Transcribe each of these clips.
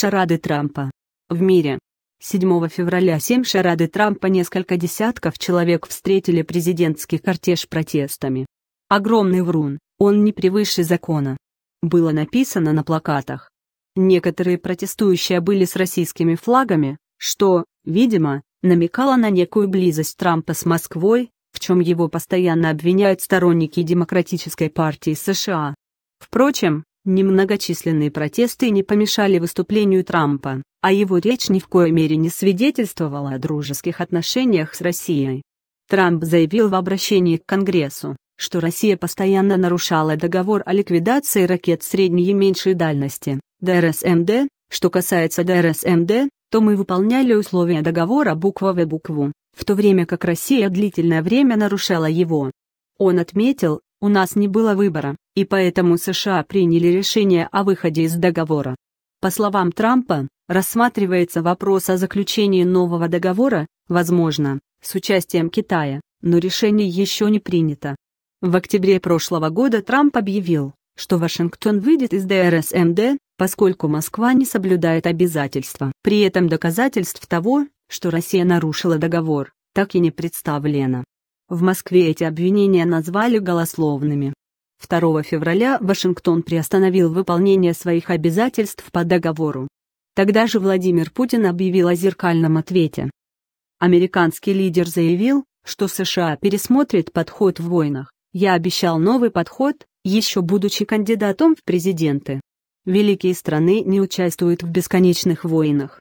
Шарады Трампа. В мире. 7 февраля 7 шарады Трампа несколько десятков человек встретили президентский кортеж протестами. Огромный врун, он не превыше закона. Было написано на плакатах. Некоторые протестующие были с российскими флагами, что, видимо, намекало на некую близость Трампа с Москвой, в чем его постоянно обвиняют сторонники Демократической партии США. Впрочем, Немногочисленные протесты не помешали выступлению Трампа, а его речь ни в коей мере не свидетельствовала о дружеских отношениях с Россией. Трамп заявил в обращении к Конгрессу, что Россия постоянно нарушала договор о ликвидации ракет средней и меньшей дальности, ДРСМД, что касается ДРСМД, то мы выполняли условия договора буква в букву, в то время как Россия длительное время нарушала его. Он отметил, у нас не было выбора, и поэтому США приняли решение о выходе из договора. По словам Трампа, рассматривается вопрос о заключении нового договора, возможно, с участием Китая, но решение еще не принято. В октябре прошлого года Трамп объявил, что Вашингтон выйдет из ДРСМД, поскольку Москва не соблюдает обязательства. При этом доказательств того, что Россия нарушила договор, так и не представлено. В Москве эти обвинения назвали голословными. 2 февраля Вашингтон приостановил выполнение своих обязательств по договору. Тогда же Владимир Путин объявил о зеркальном ответе. Американский лидер заявил, что США пересмотрит подход в войнах. Я обещал новый подход, еще будучи кандидатом в президенты. Великие страны не участвуют в бесконечных войнах.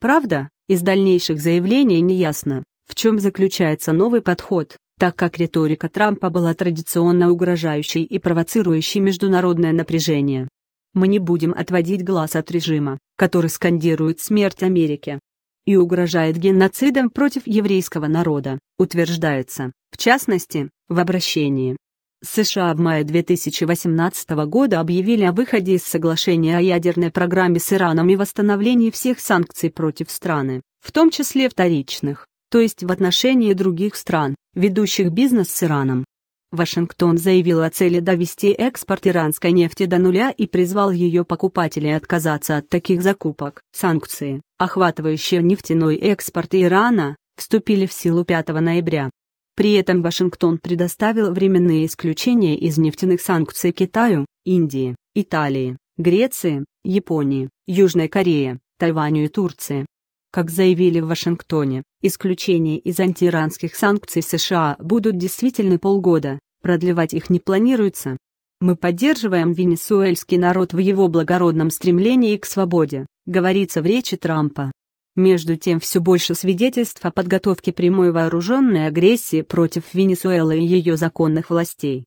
Правда, из дальнейших заявлений неясно, в чем заключается новый подход, так как риторика Трампа была традиционно угрожающей и провоцирующей международное напряжение. Мы не будем отводить глаз от режима, который скандирует смерть Америке и угрожает геноцидом против еврейского народа, утверждается, в частности, в обращении. США в мае 2018 года объявили о выходе из соглашения о ядерной программе с Ираном и восстановлении всех санкций против страны, в том числе вторичных то есть в отношении других стран, ведущих бизнес с Ираном. Вашингтон заявил о цели довести экспорт иранской нефти до нуля и призвал ее покупателей отказаться от таких закупок. Санкции, охватывающие нефтяной экспорт Ирана, вступили в силу 5 ноября. При этом Вашингтон предоставил временные исключения из нефтяных санкций Китаю, Индии, Италии, Греции, Японии, Южной Корее, Тайваню и Турции как заявили в Вашингтоне, исключение из антииранских санкций США будут действительны полгода, продлевать их не планируется. Мы поддерживаем венесуэльский народ в его благородном стремлении к свободе, говорится в речи Трампа. Между тем все больше свидетельств о подготовке прямой вооруженной агрессии против Венесуэлы и ее законных властей.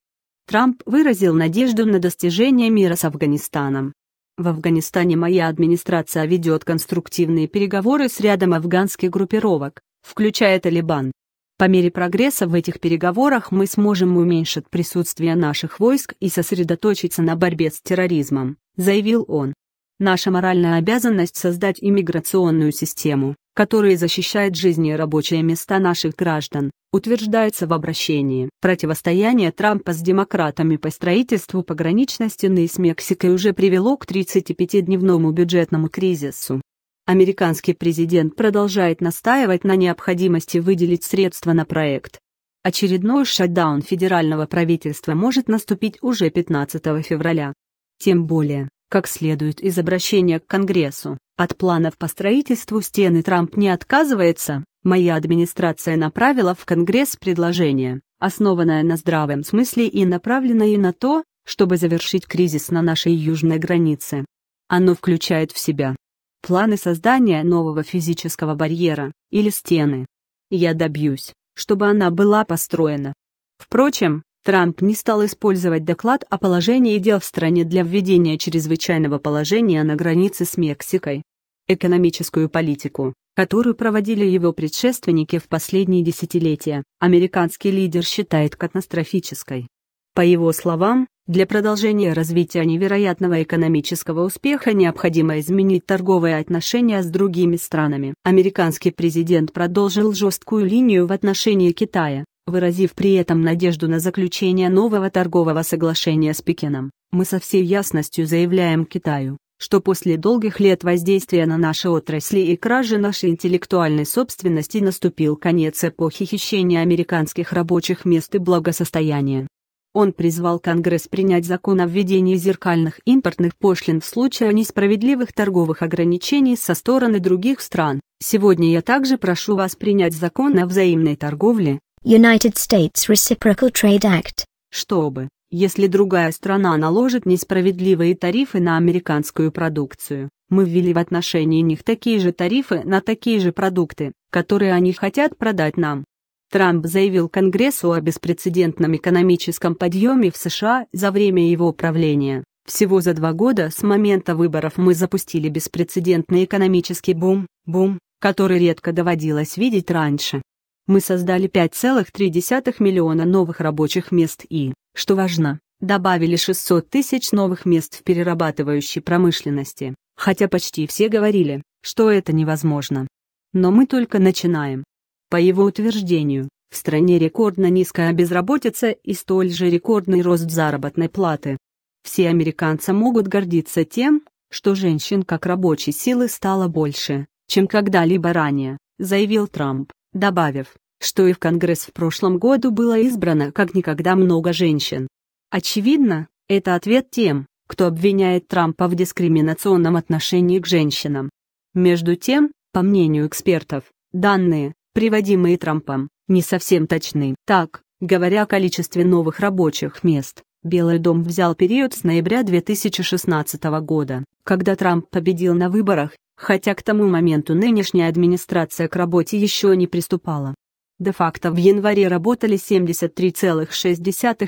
Трамп выразил надежду на достижение мира с Афганистаном. В Афганистане моя администрация ведет конструктивные переговоры с рядом афганских группировок, включая Талибан. По мере прогресса в этих переговорах мы сможем уменьшить присутствие наших войск и сосредоточиться на борьбе с терроризмом, заявил он. Наша моральная обязанность создать иммиграционную систему, которые защищают жизни и рабочие места наших граждан, утверждается в обращении. Противостояние Трампа с демократами по строительству пограничной стены с Мексикой уже привело к 35-дневному бюджетному кризису. Американский президент продолжает настаивать на необходимости выделить средства на проект. Очередной шатдаун федерального правительства может наступить уже 15 февраля. Тем более, как следует из обращения к Конгрессу, от планов по строительству стены Трамп не отказывается, моя администрация направила в Конгресс предложение, основанное на здравом смысле и направленное на то, чтобы завершить кризис на нашей южной границе. Оно включает в себя планы создания нового физического барьера или стены. Я добьюсь, чтобы она была построена. Впрочем, Трамп не стал использовать доклад о положении дел в стране для введения чрезвычайного положения на границе с Мексикой, экономическую политику, которую проводили его предшественники в последние десятилетия, американский лидер считает катастрофической. По его словам, для продолжения развития невероятного экономического успеха необходимо изменить торговые отношения с другими странами. Американский президент продолжил жесткую линию в отношении Китая, выразив при этом надежду на заключение нового торгового соглашения с Пекином, мы со всей ясностью заявляем Китаю, что после долгих лет воздействия на наши отрасли и кражи нашей интеллектуальной собственности наступил конец эпохи хищения американских рабочих мест и благосостояния. Он призвал Конгресс принять закон о введении зеркальных импортных пошлин в случае несправедливых торговых ограничений со стороны других стран. Сегодня я также прошу вас принять закон о взаимной торговле, United States Reciprocal Trade Act, чтобы, если другая страна наложит несправедливые тарифы на американскую продукцию, мы ввели в отношении них такие же тарифы на такие же продукты, которые они хотят продать нам. Трамп заявил Конгрессу о беспрецедентном экономическом подъеме в США за время его правления. Всего за два года с момента выборов мы запустили беспрецедентный экономический бум, бум, который редко доводилось видеть раньше мы создали 5,3 миллиона новых рабочих мест и, что важно, добавили 600 тысяч новых мест в перерабатывающей промышленности, хотя почти все говорили, что это невозможно. Но мы только начинаем. По его утверждению, в стране рекордно низкая безработица и столь же рекордный рост заработной платы. Все американцы могут гордиться тем, что женщин как рабочей силы стало больше, чем когда-либо ранее, заявил Трамп добавив, что и в Конгресс в прошлом году было избрано как никогда много женщин. Очевидно, это ответ тем, кто обвиняет Трампа в дискриминационном отношении к женщинам. Между тем, по мнению экспертов, данные, приводимые Трампом, не совсем точны. Так, говоря о количестве новых рабочих мест, Белый дом взял период с ноября 2016 года, когда Трамп победил на выборах, хотя к тому моменту нынешняя администрация к работе еще не приступала. Де-факто в январе работали 73,6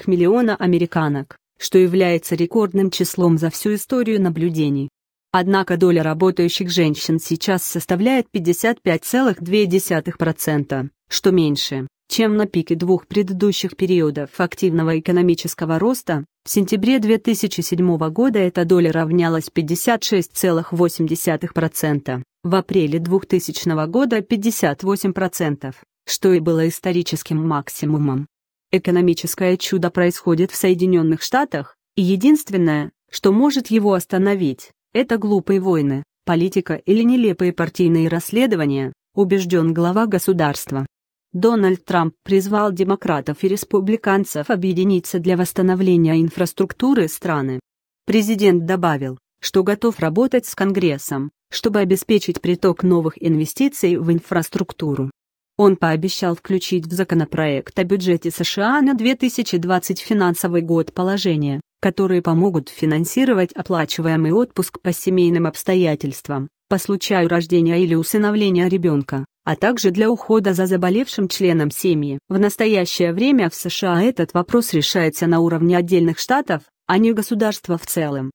миллиона американок, что является рекордным числом за всю историю наблюдений. Однако доля работающих женщин сейчас составляет 55,2%, что меньше, чем на пике двух предыдущих периодов активного экономического роста, в сентябре 2007 года эта доля равнялась 56,8%, в апреле 2000 года 58%, что и было историческим максимумом. Экономическое чудо происходит в Соединенных Штатах, и единственное, что может его остановить, это глупые войны, политика или нелепые партийные расследования, убежден глава государства. Дональд Трамп призвал демократов и республиканцев объединиться для восстановления инфраструктуры страны. Президент добавил, что готов работать с Конгрессом, чтобы обеспечить приток новых инвестиций в инфраструктуру. Он пообещал включить в законопроект о бюджете США на 2020 финансовый год положения, которые помогут финансировать оплачиваемый отпуск по семейным обстоятельствам, по случаю рождения или усыновления ребенка а также для ухода за заболевшим членом семьи. В настоящее время в США этот вопрос решается на уровне отдельных штатов, а не государства в целом.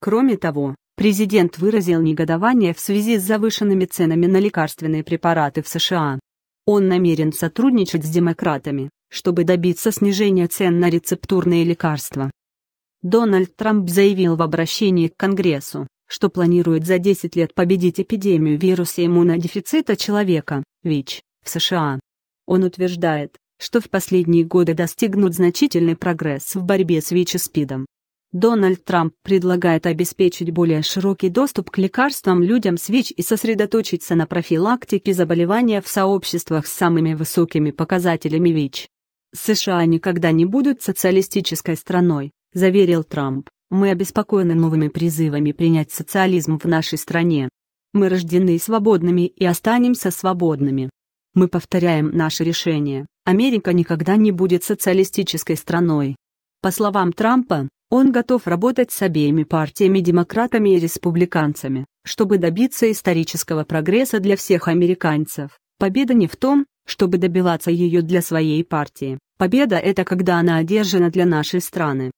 Кроме того, президент выразил негодование в связи с завышенными ценами на лекарственные препараты в США. Он намерен сотрудничать с демократами, чтобы добиться снижения цен на рецептурные лекарства. Дональд Трамп заявил в обращении к Конгрессу, что планирует за 10 лет победить эпидемию вируса иммунодефицита человека, ВИЧ, в США. Он утверждает, что в последние годы достигнут значительный прогресс в борьбе с ВИЧ и СПИДом. Дональд Трамп предлагает обеспечить более широкий доступ к лекарствам людям с ВИЧ и сосредоточиться на профилактике заболевания в сообществах с самыми высокими показателями ВИЧ. США никогда не будут социалистической страной, заверил Трамп. Мы обеспокоены новыми призывами принять социализм в нашей стране. Мы рождены свободными и останемся свободными. Мы повторяем наше решение. Америка никогда не будет социалистической страной. По словам Трампа, он готов работать с обеими партиями демократами и республиканцами, чтобы добиться исторического прогресса для всех американцев. Победа не в том, чтобы добиваться ее для своей партии. Победа – это когда она одержана для нашей страны.